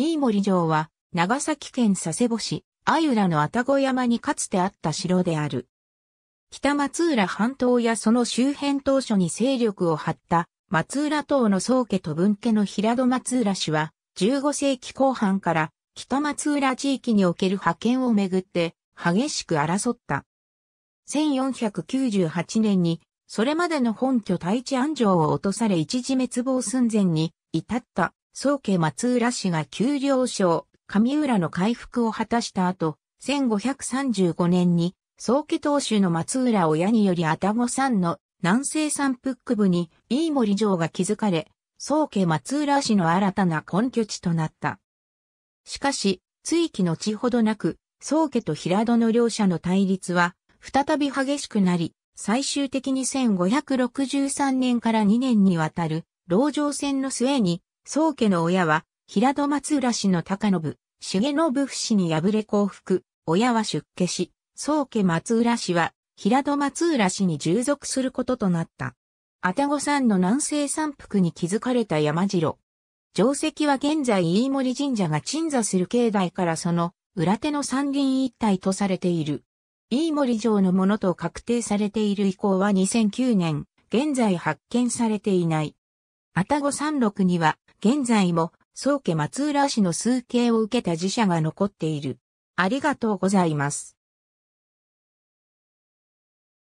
飯森城は、長崎県佐世保市、ゆ浦の愛宕山にかつてあった城である。北松浦半島やその周辺当初に勢力を張った松浦島の宗家と分家の平戸松浦氏は、15世紀後半から北松浦地域における派遣をめぐって激しく争った。1498年に、それまでの本拠大地安城を落とされ一時滅亡寸前に至った。宗家松浦氏が給料省、上浦の回復を果たした後、1535年に、宗家当主の松浦親により愛宕山の南西山腹部に飯森城が築かれ、宗家松浦氏の新たな根拠地となった。しかし、追記の地ほどなく、宗家と平戸の両者の対立は、再び激しくなり、最終的に1563年から2年にわたる、籠城戦の末に、宗家の親は、平戸松浦氏の高信、重信不氏に敗れ降伏、親は出家し、宗家松浦氏は、平戸松浦氏に従属することとなった。愛宕山の南西山腹に築かれた山城。城跡は現在飯森神社が鎮座する境内からその裏手の山林一帯とされている。飯森城のものと確定されている遺構は2009年、現在発見されていない。愛宕山麓には、現在も、宗家松浦氏の数形を受けた寺社が残っている。ありがとうございます。